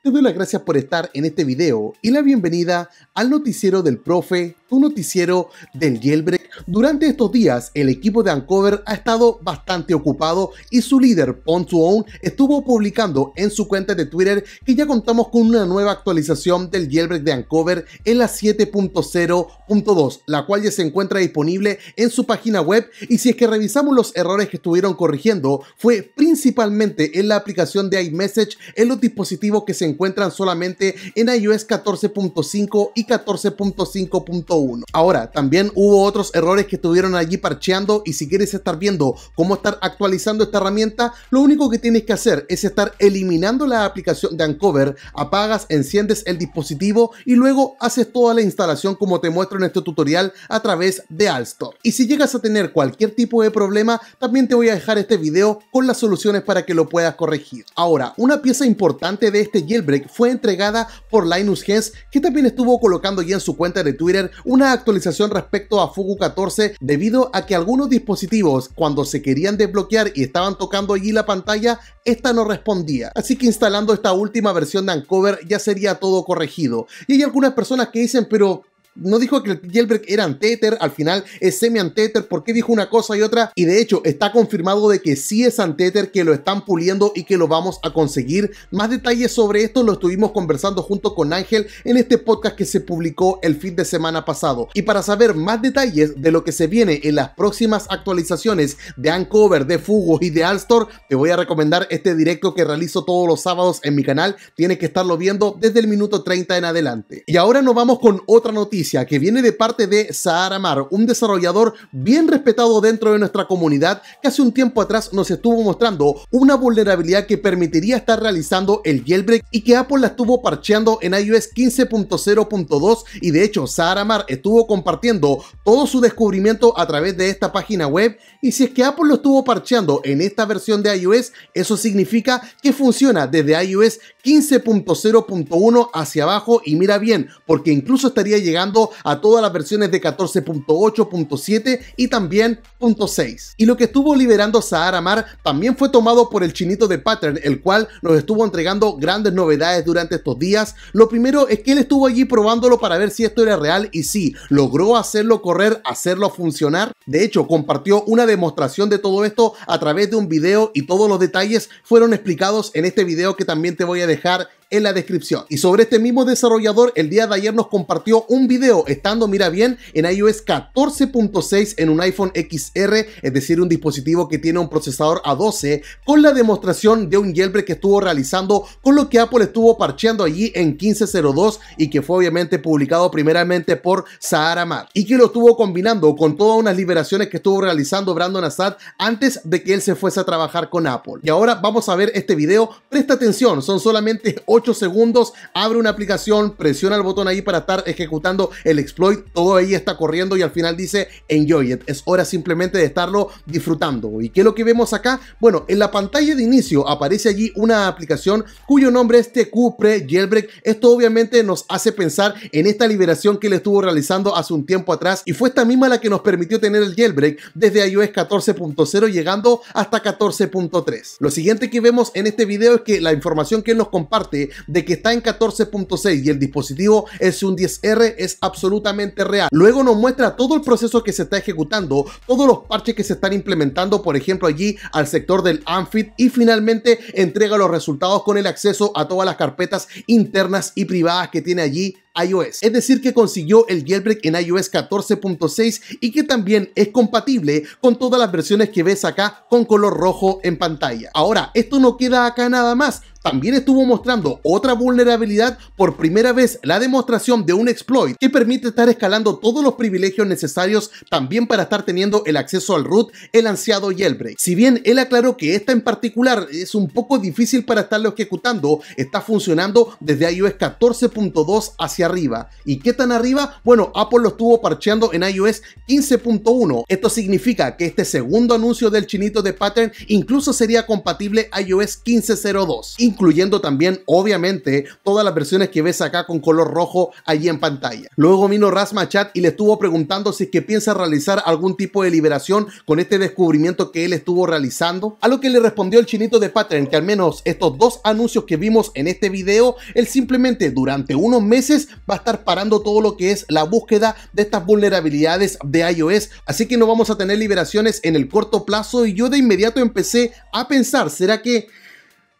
te doy las gracias por estar en este video y la bienvenida al noticiero del profe, tu noticiero del Jailbreak. Durante estos días, el equipo de Ancover ha estado bastante ocupado y su líder, pon own estuvo publicando en su cuenta de Twitter que ya contamos con una nueva actualización del Jailbreak de Ancover en la 7.0.2, la cual ya se encuentra disponible en su página web y si es que revisamos los errores que estuvieron corrigiendo, fue principalmente en la aplicación de iMessage en los dispositivos que se encuentran solamente en iOS 14.5 y 14.5.1. Ahora, también hubo otros errores que estuvieron allí parcheando y si quieres estar viendo cómo estar actualizando esta herramienta, lo único que tienes que hacer es estar eliminando la aplicación de Uncover, apagas, enciendes el dispositivo y luego haces toda la instalación como te muestro en este tutorial a través de Alstore. Y si llegas a tener cualquier tipo de problema, también te voy a dejar este video con las soluciones para que lo puedas corregir. Ahora, una pieza importante de este Break fue entregada por Linus Hens, que también estuvo colocando ya en su cuenta de Twitter una actualización respecto a Fugu 14 debido a que algunos dispositivos cuando se querían desbloquear y estaban tocando allí la pantalla, esta no respondía. Así que instalando esta última versión de Uncover ya sería todo corregido. Y hay algunas personas que dicen, pero no dijo que el jailbreak era Anteter, al final es semi anteter ¿por qué dijo una cosa y otra? Y de hecho, está confirmado de que sí es Anteter, que lo están puliendo y que lo vamos a conseguir. Más detalles sobre esto lo estuvimos conversando junto con Ángel en este podcast que se publicó el fin de semana pasado. Y para saber más detalles de lo que se viene en las próximas actualizaciones de Uncover, de Fugo y de Alstor, te voy a recomendar este directo que realizo todos los sábados en mi canal. Tienes que estarlo viendo desde el minuto 30 en adelante. Y ahora nos vamos con otra noticia que viene de parte de Sahara Mar, un desarrollador bien respetado dentro de nuestra comunidad que hace un tiempo atrás nos estuvo mostrando una vulnerabilidad que permitiría estar realizando el jailbreak y que Apple la estuvo parcheando en iOS 15.0.2 y de hecho Sahara Mar estuvo compartiendo todo su descubrimiento a través de esta página web y si es que Apple lo estuvo parcheando en esta versión de iOS, eso significa que funciona desde iOS 15.0.1 hacia abajo y mira bien, porque incluso estaría llegando a todas las versiones de 14.8.7 y también .6. Y lo que estuvo liberando Sahara Mar también fue tomado por el chinito de Pattern, el cual nos estuvo entregando grandes novedades durante estos días. Lo primero es que él estuvo allí probándolo para ver si esto era real y si logró hacerlo correr, hacerlo funcionar. De hecho, compartió una demostración de todo esto a través de un video y todos los detalles fueron explicados en este video que también te voy a dejar en la descripción. Y sobre este mismo desarrollador, el día de ayer nos compartió un video estando, mira bien, en iOS 14.6 en un iPhone XR, es decir, un dispositivo que tiene un procesador A12, con la demostración de un jailbreak que estuvo realizando con lo que Apple estuvo parcheando allí en 1502 y que fue obviamente publicado primeramente por Sahara Matt y que lo estuvo combinando con todas unas liberaciones que estuvo realizando Brandon Assad antes de que él se fuese a trabajar con Apple. Y ahora vamos a ver este video, presta atención, son solamente 8 segundos, abre una aplicación, presiona el botón ahí para estar ejecutando el exploit, todo ahí está corriendo y al final dice enjoy it, es hora simplemente de estarlo disfrutando. ¿Y qué es lo que vemos acá? Bueno, en la pantalla de inicio aparece allí una aplicación cuyo nombre es TQ Pre Jailbreak, esto obviamente nos hace pensar en esta liberación que le estuvo realizando hace un tiempo atrás y fue esta misma la que nos permitió tener el jailbreak desde iOS 14.0 llegando hasta 14.3. Lo siguiente que vemos en este video es que la información que nos comparte de que está en 14.6 y el dispositivo es un 10R es absolutamente real. Luego nos muestra todo el proceso que se está ejecutando, todos los parches que se están implementando, por ejemplo, allí al sector del Amfit y finalmente entrega los resultados con el acceso a todas las carpetas internas y privadas que tiene allí iOS. Es decir, que consiguió el jailbreak en iOS 14.6 y que también es compatible con todas las versiones que ves acá con color rojo en pantalla. Ahora, esto no queda acá nada más. También estuvo mostrando otra vulnerabilidad por primera vez, la demostración de un exploit que permite estar escalando todos los privilegios necesarios también para estar teniendo el acceso al root, el ansiado jailbreak. Si bien él aclaró que esta en particular es un poco difícil para estarlo ejecutando, está funcionando desde iOS 14.2 hacia arriba. ¿Y qué tan arriba? Bueno, Apple lo estuvo parcheando en iOS 15.1. Esto significa que este segundo anuncio del chinito de Pattern incluso sería compatible iOS 15.02, incluyendo también, obviamente, todas las versiones que ves acá con color rojo allí en pantalla. Luego vino Rasma Chat y le estuvo preguntando si es que piensa realizar algún tipo de liberación con este descubrimiento que él estuvo realizando, a lo que le respondió el chinito de Pattern que al menos estos dos anuncios que vimos en este video, él simplemente durante unos meses va a estar parando todo lo que es la búsqueda de estas vulnerabilidades de iOS. Así que no vamos a tener liberaciones en el corto plazo y yo de inmediato empecé a pensar, ¿será que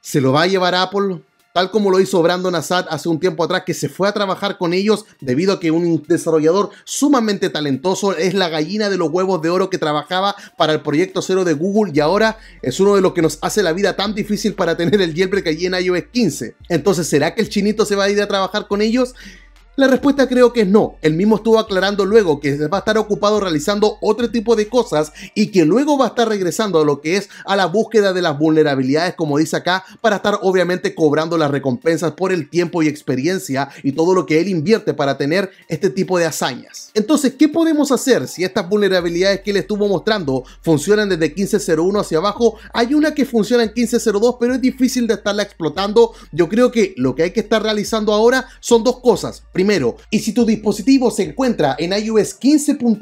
se lo va a llevar Apple? tal como lo hizo Brandon Assad hace un tiempo atrás, que se fue a trabajar con ellos debido a que un desarrollador sumamente talentoso es la gallina de los huevos de oro que trabajaba para el proyecto cero de Google y ahora es uno de los que nos hace la vida tan difícil para tener el jailbreak allí en iOS 15. Entonces, ¿será que el chinito se va a ir a trabajar con ellos? La respuesta creo que es no. El mismo estuvo aclarando luego que va a estar ocupado realizando otro tipo de cosas y que luego va a estar regresando a lo que es a la búsqueda de las vulnerabilidades, como dice acá, para estar obviamente cobrando las recompensas por el tiempo y experiencia y todo lo que él invierte para tener este tipo de hazañas. Entonces, ¿qué podemos hacer si estas vulnerabilidades que él estuvo mostrando funcionan desde 15.01 hacia abajo? Hay una que funciona en 15.02, pero es difícil de estarla explotando. Yo creo que lo que hay que estar realizando ahora son dos cosas. Primero, y si tu dispositivo se encuentra en iOS 15.1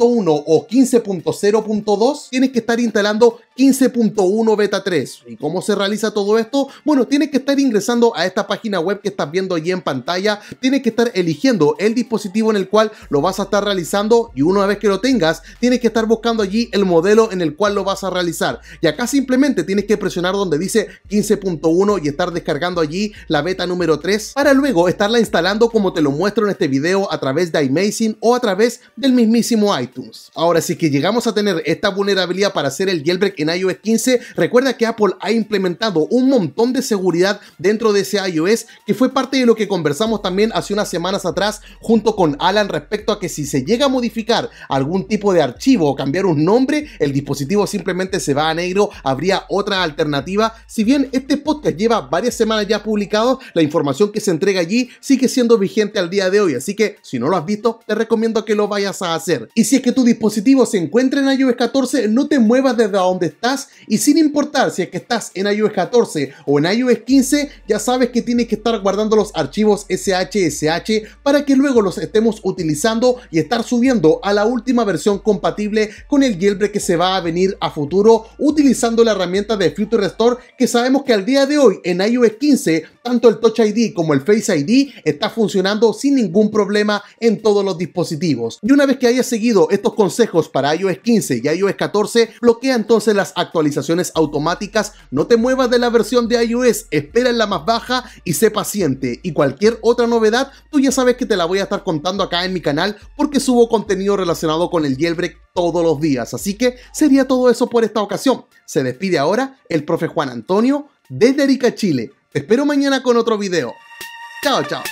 o 15.0.2, tienes que estar instalando 15.1 beta 3. ¿Y cómo se realiza todo esto? Bueno, tienes que estar ingresando a esta página web que estás viendo allí en pantalla, tienes que estar eligiendo el dispositivo en el cual lo vas a estar realizando y una vez que lo tengas, tienes que estar buscando allí el modelo en el cual lo vas a realizar. Y acá simplemente tienes que presionar donde dice 15.1 y estar descargando allí la beta número 3 para luego estarla instalando como te lo muestro en este video a través de iMazing o a través del mismísimo iTunes. Ahora, sí que llegamos a tener esta vulnerabilidad para hacer el jailbreak en iOS 15, recuerda que Apple ha implementado un montón de seguridad dentro de ese iOS, que fue parte de lo que conversamos también hace unas semanas atrás junto con Alan respecto a que si se llega a modificar algún tipo de archivo o cambiar un nombre, el dispositivo simplemente se va a negro, habría otra alternativa. Si bien este podcast lleva varias semanas ya publicado, la información que se entrega allí sigue siendo vigente al día de hoy, así que si no lo has visto, te recomiendo que lo vayas a hacer. Y si es que tu dispositivo se encuentra en iOS 14, no te muevas desde donde estás y sin importar si es que estás en iOS 14 o en iOS 15, ya sabes que tienes que estar guardando los archivos SHSH para que luego los estemos utilizando y estar subiendo a la última versión compatible con el jailbreak que se va a venir a futuro utilizando la herramienta de Future Restore que sabemos que al día de hoy en iOS 15 tanto el Touch ID como el Face ID está funcionando sin ningún problema en todos los dispositivos. Y una vez que hayas seguido estos consejos para iOS 15 y iOS 14, bloquea entonces las actualizaciones automáticas, no te muevas de la versión de iOS, espera en la más baja y sé paciente. Y cualquier otra novedad, tú ya sabes que te la voy a estar contando acá en mi canal porque subo contenido relacionado con el jailbreak todos los días. Así que sería todo eso por esta ocasión. Se despide ahora el profe Juan Antonio desde Erika, Chile espero mañana con otro video. Chao, chao.